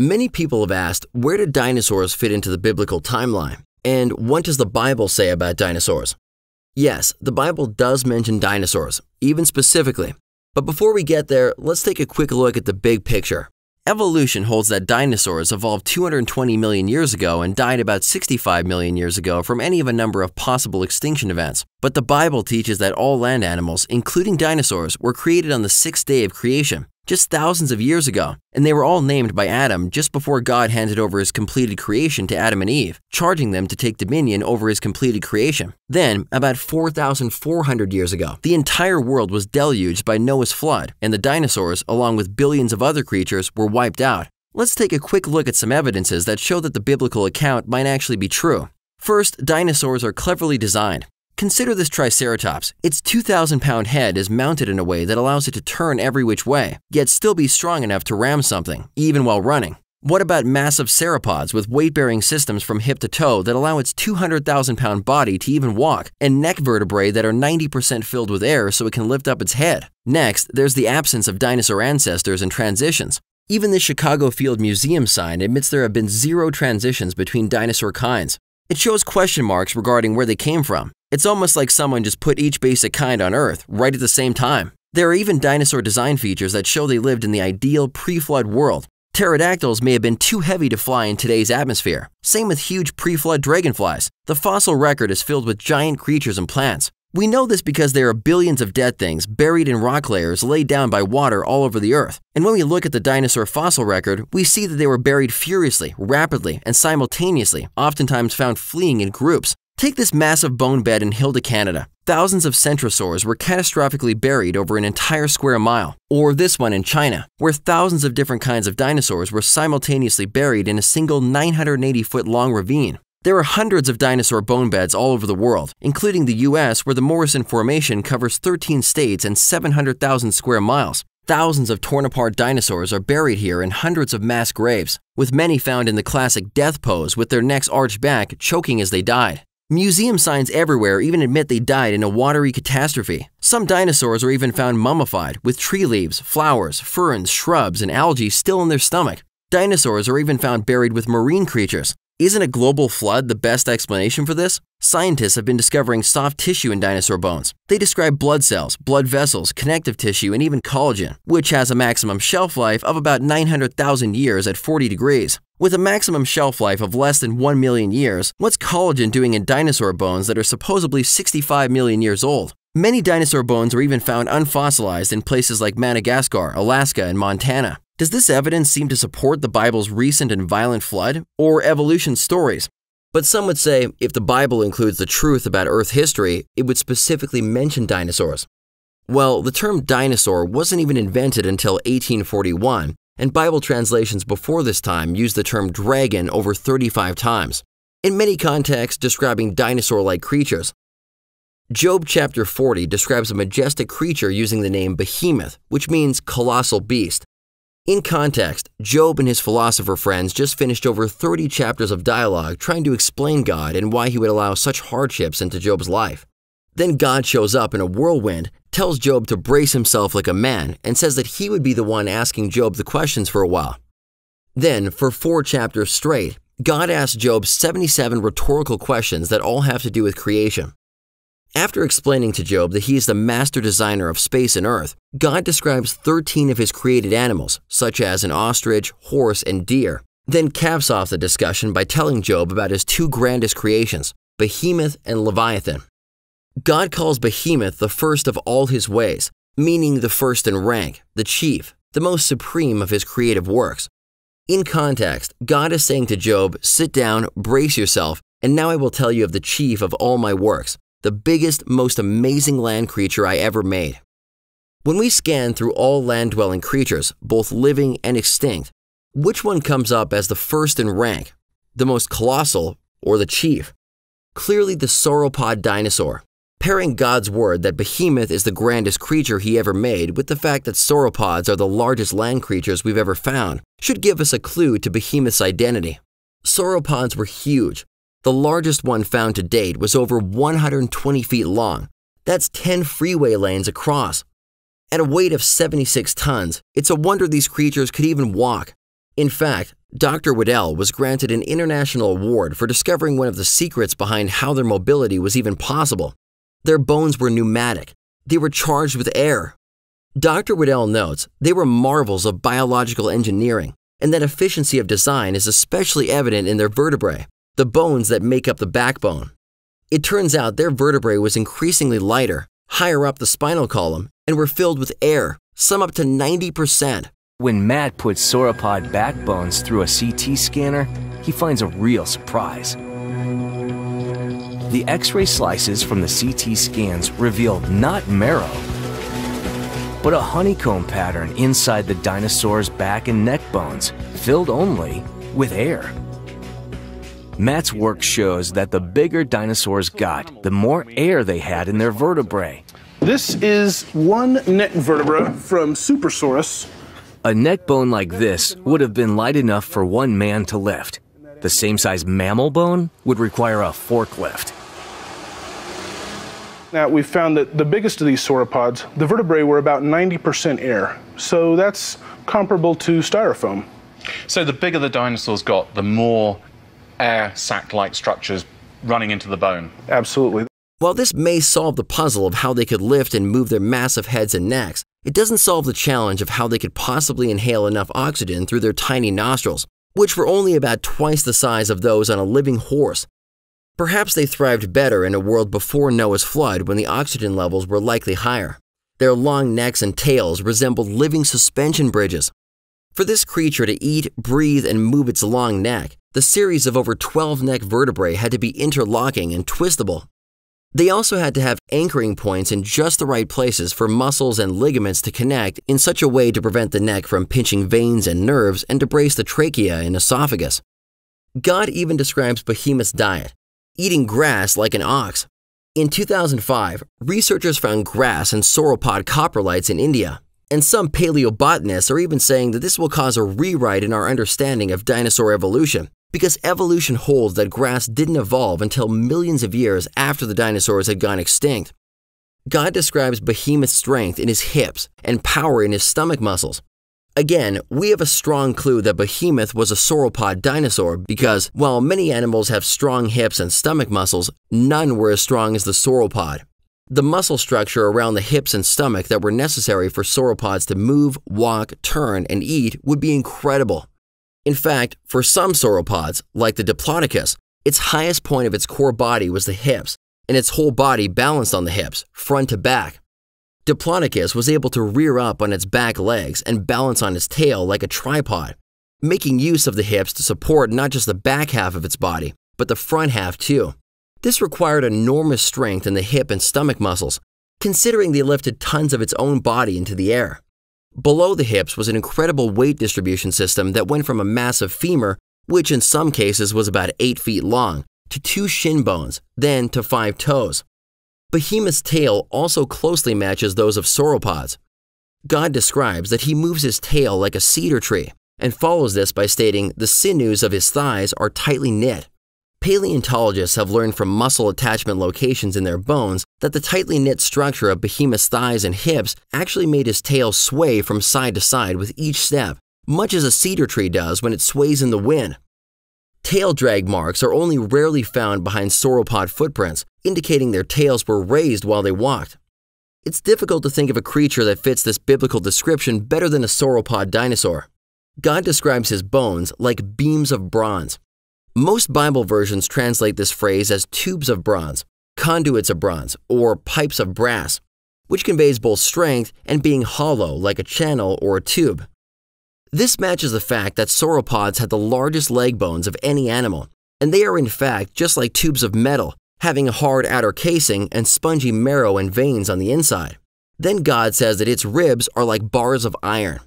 Many people have asked where do dinosaurs fit into the biblical timeline, and what does the Bible say about dinosaurs? Yes, the Bible does mention dinosaurs, even specifically. But before we get there, let's take a quick look at the big picture. Evolution holds that dinosaurs evolved 220 million years ago and died about 65 million years ago from any of a number of possible extinction events. But the Bible teaches that all land animals, including dinosaurs, were created on the sixth day of creation just thousands of years ago, and they were all named by Adam just before God handed over his completed creation to Adam and Eve, charging them to take dominion over his completed creation. Then, about 4,400 years ago, the entire world was deluged by Noah's flood, and the dinosaurs, along with billions of other creatures, were wiped out. Let's take a quick look at some evidences that show that the biblical account might actually be true. First, dinosaurs are cleverly designed. Consider this Triceratops. Its 2,000 pound head is mounted in a way that allows it to turn every which way, yet still be strong enough to ram something, even while running. What about massive sauropods with weight bearing systems from hip to toe that allow its 200,000 pound body to even walk, and neck vertebrae that are 90% filled with air so it can lift up its head? Next, there's the absence of dinosaur ancestors and transitions. Even the Chicago Field Museum sign admits there have been zero transitions between dinosaur kinds. It shows question marks regarding where they came from, it's almost like someone just put each basic kind on Earth right at the same time. There are even dinosaur design features that show they lived in the ideal pre flood world. Pterodactyls may have been too heavy to fly in today's atmosphere. Same with huge pre flood dragonflies. The fossil record is filled with giant creatures and plants. We know this because there are billions of dead things buried in rock layers laid down by water all over the Earth. And when we look at the dinosaur fossil record, we see that they were buried furiously, rapidly, and simultaneously, oftentimes found fleeing in groups. Take this massive bone bed in Hilda, Canada. Thousands of centrosaurs were catastrophically buried over an entire square mile. Or this one in China, where thousands of different kinds of dinosaurs were simultaneously buried in a single 980 foot long ravine. There are hundreds of dinosaur bone beds all over the world, including the US, where the Morrison Formation covers 13 states and 700,000 square miles. Thousands of torn apart dinosaurs are buried here in hundreds of mass graves, with many found in the classic death pose with their necks arched back, choking as they died. Museum signs everywhere even admit they died in a watery catastrophe. Some dinosaurs are even found mummified, with tree leaves, flowers, ferns, shrubs, and algae still in their stomach. Dinosaurs are even found buried with marine creatures. Isn't a global flood the best explanation for this? Scientists have been discovering soft tissue in dinosaur bones. They describe blood cells, blood vessels, connective tissue, and even collagen, which has a maximum shelf life of about 900,000 years at 40 degrees. With a maximum shelf life of less than 1 million years, what's collagen doing in dinosaur bones that are supposedly 65 million years old? Many dinosaur bones are even found unfossilized in places like Madagascar, Alaska, and Montana. Does this evidence seem to support the Bible's recent and violent flood, or evolution stories? But some would say if the Bible includes the truth about Earth history, it would specifically mention dinosaurs. Well, the term dinosaur wasn't even invented until 1841, and Bible translations before this time used the term dragon over 35 times, in many contexts describing dinosaur like creatures. Job chapter 40 describes a majestic creature using the name behemoth, which means colossal beast. In context, Job and his philosopher friends just finished over 30 chapters of dialogue trying to explain God and why he would allow such hardships into Job's life. Then God shows up in a whirlwind, tells Job to brace himself like a man, and says that he would be the one asking Job the questions for a while. Then, for four chapters straight, God asks Job 77 rhetorical questions that all have to do with creation. After explaining to Job that he is the master designer of space and earth, God describes 13 of his created animals, such as an ostrich, horse, and deer, then caps off the discussion by telling Job about his two grandest creations, Behemoth and Leviathan, God calls Behemoth the first of all his ways, meaning the first in rank, the chief, the most supreme of his creative works. In context, God is saying to Job, Sit down, brace yourself, and now I will tell you of the chief of all my works, the biggest, most amazing land creature I ever made. When we scan through all land dwelling creatures, both living and extinct, which one comes up as the first in rank, the most colossal, or the chief? Clearly, the sauropod dinosaur, Pairing God's word that Behemoth is the grandest creature he ever made with the fact that sauropods are the largest land creatures we've ever found should give us a clue to Behemoth's identity. Sauropods were huge. The largest one found to date was over 120 feet long. That's 10 freeway lanes across. At a weight of 76 tons, it's a wonder these creatures could even walk. In fact, Dr. Waddell was granted an international award for discovering one of the secrets behind how their mobility was even possible. Their bones were pneumatic. They were charged with air. Dr. Waddell notes they were marvels of biological engineering and that efficiency of design is especially evident in their vertebrae, the bones that make up the backbone. It turns out their vertebrae was increasingly lighter, higher up the spinal column, and were filled with air, some up to 90%. When Matt puts sauropod backbones through a CT scanner, he finds a real surprise the x ray slices from the CT scans revealed not marrow, but a honeycomb pattern inside the dinosaur's back and neck bones, filled only with air. Matt's work shows that the bigger dinosaurs got, the more air they had in their vertebrae. This is one neck vertebra from Supersaurus. A neck bone like this would have been light enough for one man to lift. The same size mammal bone would require a forklift. Now, we found that the biggest of these sauropods, the vertebrae were about 90% air. So that's comparable to styrofoam. So the bigger the dinosaurs got, the more air sac like structures running into the bone. Absolutely. While this may solve the puzzle of how they could lift and move their massive heads and necks, it doesn't solve the challenge of how they could possibly inhale enough oxygen through their tiny nostrils which were only about twice the size of those on a living horse. Perhaps they thrived better in a world before Noah's flood when the oxygen levels were likely higher. Their long necks and tails resembled living suspension bridges. For this creature to eat, breathe, and move its long neck, the series of over 12 neck vertebrae had to be interlocking and twistable they also had to have anchoring points in just the right places for muscles and ligaments to connect in such a way to prevent the neck from pinching veins and nerves and to brace the trachea and esophagus. God even describes Behemoth's diet, eating grass like an ox. In 2005, researchers found grass and sauropod coprolites in India, and some paleobotanists are even saying that this will cause a rewrite in our understanding of dinosaur evolution because evolution holds that grass didn't evolve until millions of years after the dinosaurs had gone extinct. God describes behemoth's strength in his hips and power in his stomach muscles. Again, we have a strong clue that behemoth was a sauropod dinosaur because while many animals have strong hips and stomach muscles, none were as strong as the sauropod. The muscle structure around the hips and stomach that were necessary for sauropods to move, walk, turn, and eat would be incredible. In fact, for some sauropods, like the Diplodocus, its highest point of its core body was the hips, and its whole body balanced on the hips, front to back. Diplodocus was able to rear up on its back legs and balance on its tail like a tripod, making use of the hips to support not just the back half of its body, but the front half too. This required enormous strength in the hip and stomach muscles, considering they lifted tons of its own body into the air. Below the hips was an incredible weight distribution system that went from a massive femur, which in some cases was about 8 feet long, to two shin bones, then to five toes. Behemoth's tail also closely matches those of sauropods. God describes that he moves his tail like a cedar tree and follows this by stating the sinews of his thighs are tightly knit. Paleontologists have learned from muscle attachment locations in their bones that the tightly knit structure of Behemoth's thighs and hips actually made his tail sway from side to side with each step, much as a cedar tree does when it sways in the wind. Tail drag marks are only rarely found behind sauropod footprints, indicating their tails were raised while they walked. It's difficult to think of a creature that fits this biblical description better than a sauropod dinosaur. God describes his bones like beams of bronze, most Bible versions translate this phrase as tubes of bronze, conduits of bronze, or pipes of brass, which conveys both strength and being hollow like a channel or a tube. This matches the fact that sauropods had the largest leg bones of any animal, and they are in fact just like tubes of metal, having a hard outer casing and spongy marrow and veins on the inside. Then God says that its ribs are like bars of iron.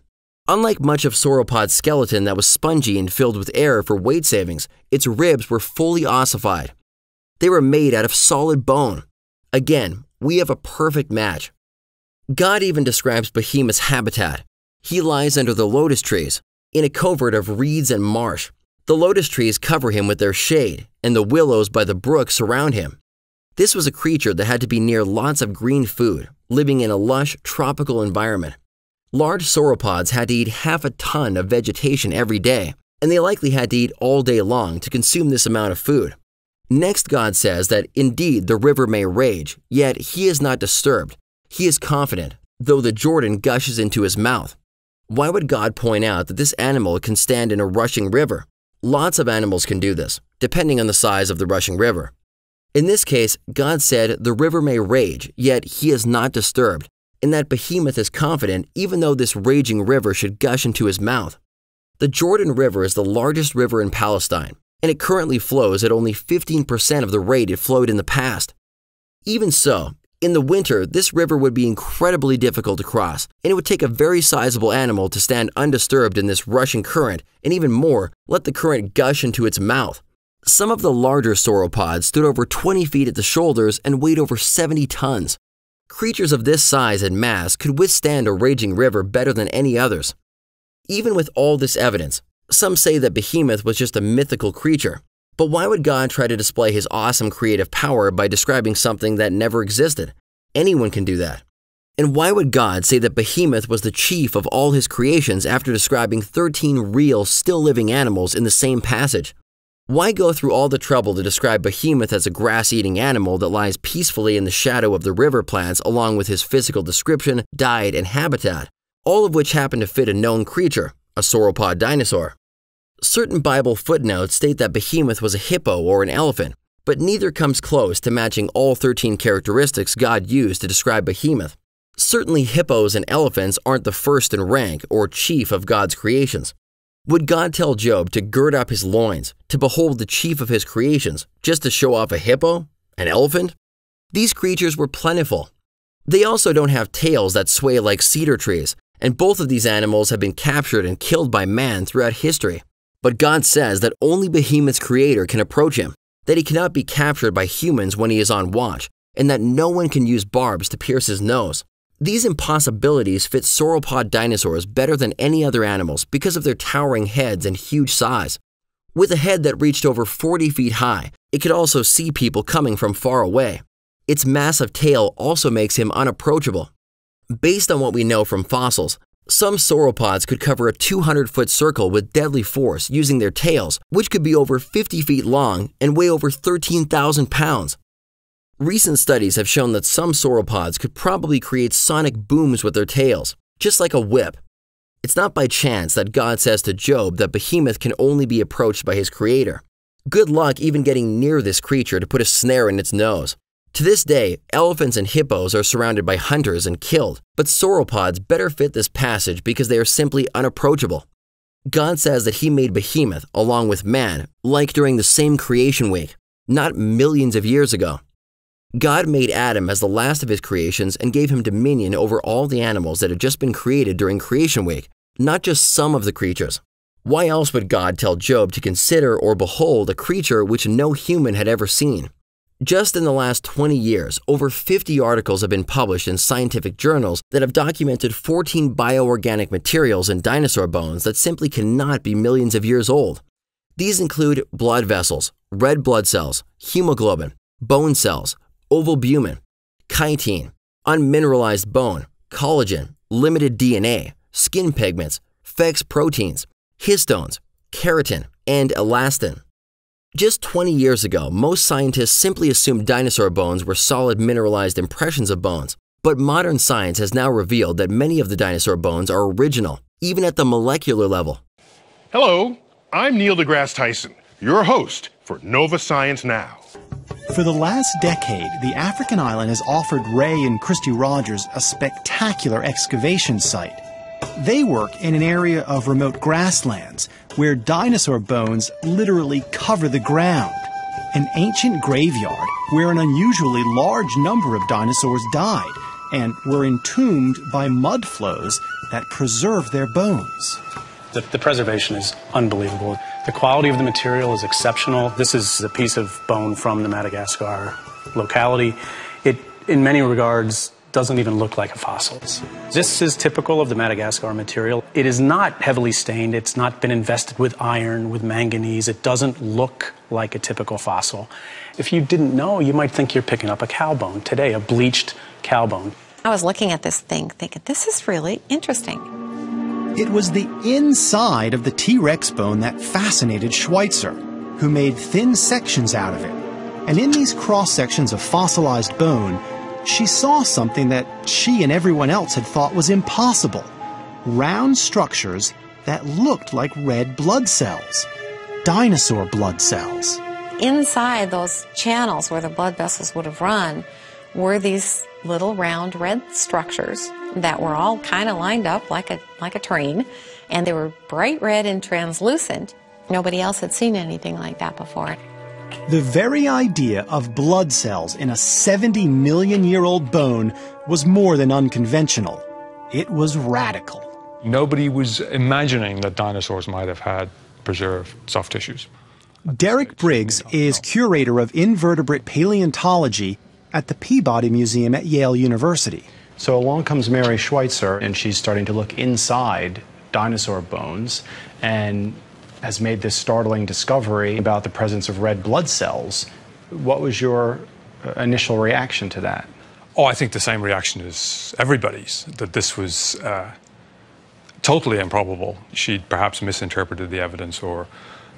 Unlike much of sauropod's skeleton that was spongy and filled with air for weight savings, its ribs were fully ossified. They were made out of solid bone. Again, we have a perfect match. God even describes Behemoth's habitat. He lies under the lotus trees, in a covert of reeds and marsh. The lotus trees cover him with their shade, and the willows by the brook surround him. This was a creature that had to be near lots of green food, living in a lush, tropical environment. Large sauropods had to eat half a ton of vegetation every day, and they likely had to eat all day long to consume this amount of food. Next, God says that indeed the river may rage, yet he is not disturbed. He is confident, though the Jordan gushes into his mouth. Why would God point out that this animal can stand in a rushing river? Lots of animals can do this, depending on the size of the rushing river. In this case, God said, The river may rage, yet he is not disturbed in that Behemoth is confident even though this raging river should gush into his mouth. The Jordan River is the largest river in Palestine, and it currently flows at only 15% of the rate it flowed in the past. Even so, in the winter, this river would be incredibly difficult to cross, and it would take a very sizable animal to stand undisturbed in this rushing current, and even more, let the current gush into its mouth. Some of the larger sauropods stood over 20 feet at the shoulders and weighed over 70 tons, Creatures of this size and mass could withstand a raging river better than any others. Even with all this evidence, some say that Behemoth was just a mythical creature. But why would God try to display his awesome creative power by describing something that never existed? Anyone can do that. And why would God say that Behemoth was the chief of all his creations after describing 13 real, still living animals in the same passage? Why go through all the trouble to describe Behemoth as a grass eating animal that lies peacefully in the shadow of the river plants, along with his physical description, diet, and habitat, all of which happen to fit a known creature, a sauropod dinosaur? Certain Bible footnotes state that Behemoth was a hippo or an elephant, but neither comes close to matching all 13 characteristics God used to describe Behemoth. Certainly, hippos and elephants aren't the first in rank or chief of God's creations. Would God tell Job to gird up his loins, to behold the chief of his creations, just to show off a hippo, an elephant? These creatures were plentiful. They also don't have tails that sway like cedar trees, and both of these animals have been captured and killed by man throughout history. But God says that only Behemoth's creator can approach him, that he cannot be captured by humans when he is on watch, and that no one can use barbs to pierce his nose. These impossibilities fit sauropod dinosaurs better than any other animals because of their towering heads and huge size. With a head that reached over 40 feet high, it could also see people coming from far away. Its massive tail also makes him unapproachable. Based on what we know from fossils, some sauropods could cover a 200 foot circle with deadly force using their tails, which could be over 50 feet long and weigh over 13,000 pounds. Recent studies have shown that some sauropods could probably create sonic booms with their tails, just like a whip. It's not by chance that God says to Job that Behemoth can only be approached by his creator. Good luck even getting near this creature to put a snare in its nose. To this day, elephants and hippos are surrounded by hunters and killed, but sauropods better fit this passage because they are simply unapproachable. God says that He made Behemoth along with man, like during the same creation week, not millions of years ago. God made Adam as the last of his creations and gave him dominion over all the animals that had just been created during Creation Week, not just some of the creatures. Why else would God tell Job to consider or behold a creature which no human had ever seen? Just in the last 20 years, over 50 articles have been published in scientific journals that have documented 14 bioorganic materials in dinosaur bones that simply cannot be millions of years old. These include blood vessels, red blood cells, hemoglobin, bone cells, ovalbumin, chitin, unmineralized bone, collagen, limited DNA, skin pigments, FEX proteins, histones, keratin, and elastin. Just 20 years ago, most scientists simply assumed dinosaur bones were solid mineralized impressions of bones, but modern science has now revealed that many of the dinosaur bones are original, even at the molecular level. Hello, I'm Neil deGrasse Tyson, your host for Nova Science Now. For the last decade, the African island has offered Ray and Christy Rogers a spectacular excavation site. They work in an area of remote grasslands where dinosaur bones literally cover the ground, an ancient graveyard where an unusually large number of dinosaurs died and were entombed by mud flows that preserve their bones. The, the preservation is unbelievable. The quality of the material is exceptional. This is a piece of bone from the Madagascar locality. It, in many regards, doesn't even look like a fossil. This is typical of the Madagascar material. It is not heavily stained. It's not been invested with iron, with manganese. It doesn't look like a typical fossil. If you didn't know, you might think you're picking up a cow bone today, a bleached cow bone. I was looking at this thing thinking, this is really interesting. It was the inside of the T Rex bone that fascinated Schweitzer, who made thin sections out of it. And in these cross sections of fossilized bone, she saw something that she and everyone else had thought was impossible round structures that looked like red blood cells, dinosaur blood cells. Inside those channels where the blood vessels would have run were these little round red structures that were all kind of lined up like a, like a train, and they were bright red and translucent. Nobody else had seen anything like that before. The very idea of blood cells in a 70 million year old bone was more than unconventional. It was radical. Nobody was imagining that dinosaurs might have had preserved soft tissues. Derek Briggs is curator of invertebrate paleontology at the Peabody Museum at Yale University. So along comes Mary Schweitzer, and she's starting to look inside dinosaur bones and has made this startling discovery about the presence of red blood cells. What was your uh, initial reaction to that? Oh, I think the same reaction as everybody's that this was uh, totally improbable. She'd perhaps misinterpreted the evidence or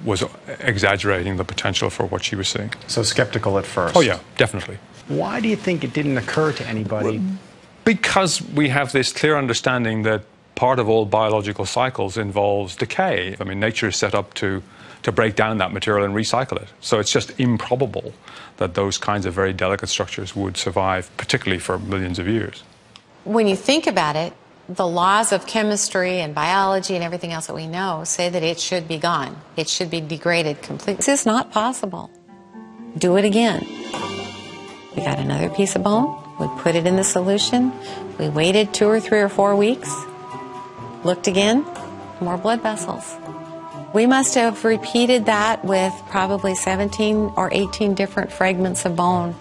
was exaggerating the potential for what she was seeing. So skeptical at first. Oh yeah, definitely. Why do you think it didn't occur to anybody? Well, because we have this clear understanding that part of all biological cycles involves decay. I mean, nature is set up to, to break down that material and recycle it. So it's just improbable that those kinds of very delicate structures would survive, particularly for millions of years. When you think about it, the laws of chemistry and biology and everything else that we know say that it should be gone. It should be degraded completely. This is not possible. Do it again. We got another piece of bone. We put it in the solution. We waited two or three or four weeks, looked again, more blood vessels. We must have repeated that with probably 17 or 18 different fragments of bone.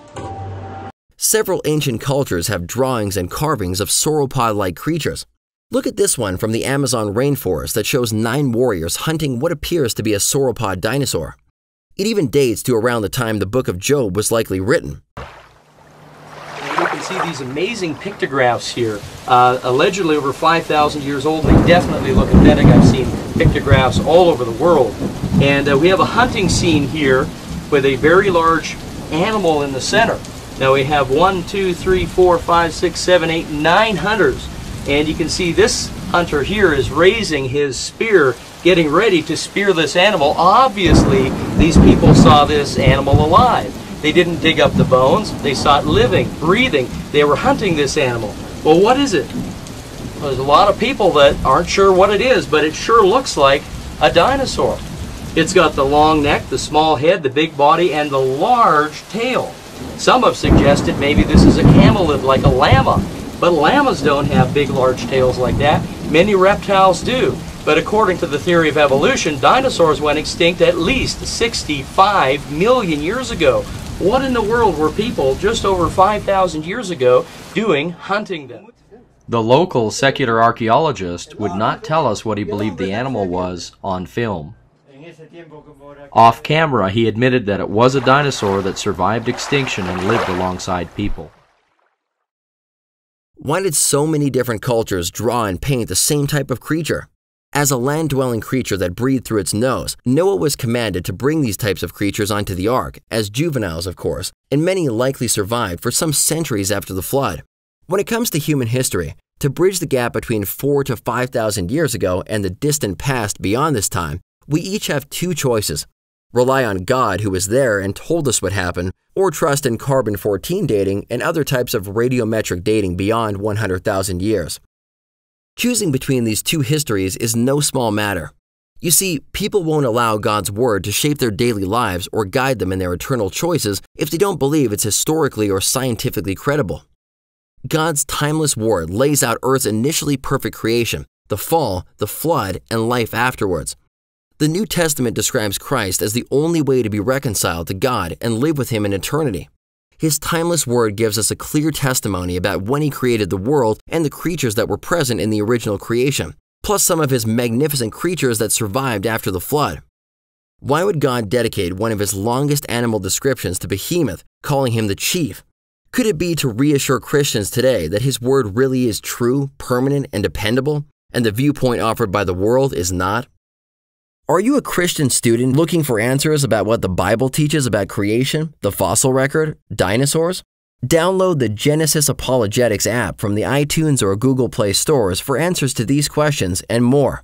Several ancient cultures have drawings and carvings of sauropod like creatures. Look at this one from the Amazon rainforest that shows nine warriors hunting what appears to be a sauropod dinosaur. It even dates to around the time the Book of Job was likely written see these amazing pictographs here, uh, allegedly over 5,000 years old. They definitely look authentic. I've seen pictographs all over the world. And uh, we have a hunting scene here with a very large animal in the center. Now we have one, two, three, four, five, six, seven, eight, nine hunters. And you can see this hunter here is raising his spear, getting ready to spear this animal. Obviously, these people saw this animal alive. They didn't dig up the bones. They saw it living, breathing. They were hunting this animal. Well, what is it? Well, there's a lot of people that aren't sure what it is, but it sure looks like a dinosaur. It's got the long neck, the small head, the big body, and the large tail. Some have suggested maybe this is a camelid like a llama, but llamas don't have big, large tails like that. Many reptiles do. But according to the theory of evolution, dinosaurs went extinct at least 65 million years ago. What in the world were people just over 5,000 years ago doing hunting them? The local secular archaeologist would not tell us what he believed the animal was on film. Off camera, he admitted that it was a dinosaur that survived extinction and lived alongside people. Why did so many different cultures draw and paint the same type of creature? As a land dwelling creature that breathed through its nose, Noah was commanded to bring these types of creatures onto the ark, as juveniles, of course, and many likely survived for some centuries after the flood. When it comes to human history, to bridge the gap between 4 to 5,000 years ago and the distant past beyond this time, we each have two choices. Rely on God who was there and told us what happened, or trust in carbon 14 dating and other types of radiometric dating beyond 100,000 years. Choosing between these two histories is no small matter. You see, people won't allow God's Word to shape their daily lives or guide them in their eternal choices if they don't believe it's historically or scientifically credible. God's timeless Word lays out Earth's initially perfect creation, the fall, the flood, and life afterwards. The New Testament describes Christ as the only way to be reconciled to God and live with Him in eternity. His timeless word gives us a clear testimony about when he created the world and the creatures that were present in the original creation, plus some of his magnificent creatures that survived after the flood. Why would God dedicate one of his longest animal descriptions to Behemoth, calling him the chief? Could it be to reassure Christians today that his word really is true, permanent, and dependable, and the viewpoint offered by the world is not? Are you a Christian student looking for answers about what the Bible teaches about creation, the fossil record, dinosaurs? Download the Genesis Apologetics app from the iTunes or Google Play stores for answers to these questions and more.